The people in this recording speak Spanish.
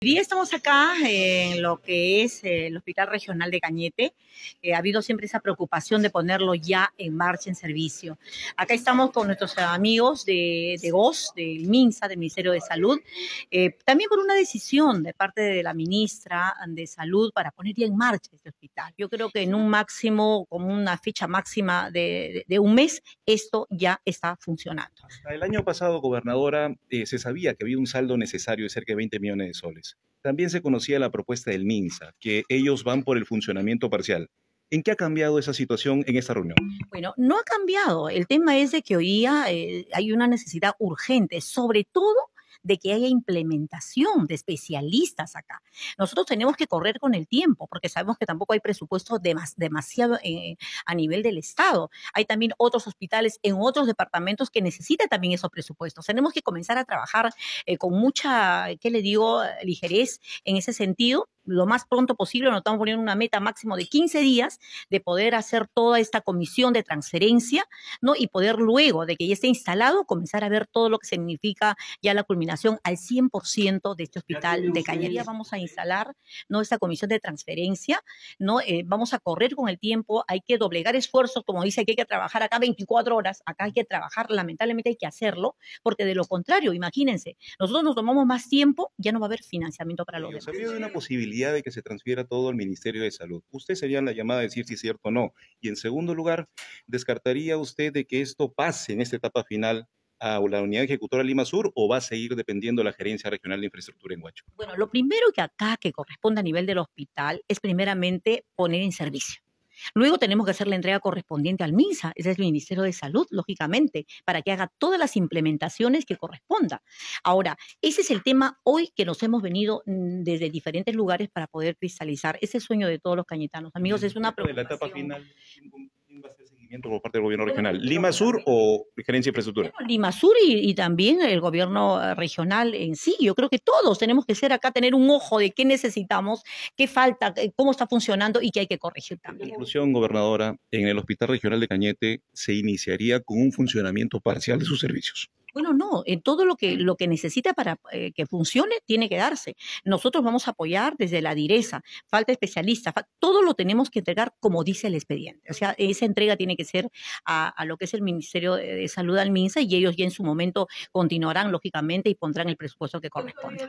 Hoy estamos acá en lo que es eh, el Hospital Regional de Cañete. Eh, ha habido siempre esa preocupación de ponerlo ya en marcha, en servicio. Acá estamos con nuestros amigos de, GOS, del MINSA, del Ministerio de Salud, eh, también por una decisión de parte de la ministra de Salud para poner ya en marcha este hospital. Yo creo que en un máximo, como una fecha máxima de, un mes, esto ya está funcionando. el año pasado, gobernadora, se sabía que había un saldo necesario de cerca de 20 millones de soles. También se conocía la propuesta del MINSA, que ellos van por el funcionamiento parcial. ¿En qué ha cambiado esa situación en esta reunión? Bueno, no ha cambiado. El tema es de que hoy eh, hay una necesidad urgente, sobre todo de que haya implementación de especialistas acá. Nosotros tenemos que correr con el tiempo porque sabemos que tampoco hay presupuesto demasiado eh, a nivel del Estado. Hay también otros hospitales en otros departamentos que necesitan también esos presupuestos. Tenemos que comenzar a trabajar eh, con mucha, ¿qué le digo?, ligerez en ese sentido lo más pronto posible, nos estamos poniendo una meta máximo de 15 días de poder hacer toda esta comisión de transferencia, ¿no? Y poder luego de que ya esté instalado, comenzar a ver todo lo que significa ya la culminación al 100% de este hospital de Cañería. Vamos a instalar, ¿no? Esta comisión de transferencia, ¿no? Eh, vamos a correr con el tiempo, hay que doblegar esfuerzos, como dice, que hay que trabajar acá 24 horas, acá hay que trabajar, lamentablemente hay que hacerlo, porque de lo contrario, imagínense, nosotros nos tomamos más tiempo, ya no va a haber financiamiento para los demás. una posibilidad de que se transfiera todo al Ministerio de Salud. Usted sería la llamada a decir si es cierto o no. Y en segundo lugar, ¿descartaría usted de que esto pase en esta etapa final a la unidad ejecutora Lima Sur o va a seguir dependiendo de la gerencia regional de infraestructura en Huacho? Bueno, lo primero que acá que corresponde a nivel del hospital es primeramente poner en servicio. Luego tenemos que hacer la entrega correspondiente al MINSA, ese es el Ministerio de Salud, lógicamente, para que haga todas las implementaciones que corresponda. Ahora, ese es el tema hoy que nos hemos venido mm, desde diferentes lugares para poder cristalizar ese sueño de todos los cañetanos. Amigos, es una preocupación. ¿Quién va a seguimiento por parte del gobierno regional? ¿Lima Sur o Gerencia de Infraestructura? Lima Sur y, también el gobierno eh, regional en sí. Yo creo que todos tenemos que ser acá, tener un ojo de qué necesitamos, qué falta, eh, cómo está funcionando y qué hay que corregir también. La conclusión, gobernadora, en el Hospital Regional de Cañete se iniciaría con un funcionamiento parcial de sus servicios. Bueno, no, eh, todo lo que, lo que necesita para eh, que funcione tiene que darse. Nosotros vamos a apoyar desde la direza, falta especialista, todo lo tenemos que entregar como dice el expediente. O sea, esa entrega tiene que ser a, lo que es el Ministerio de Salud al MINSA y ellos ya en su momento continuarán, lógicamente, y pondrán el presupuesto que corresponde.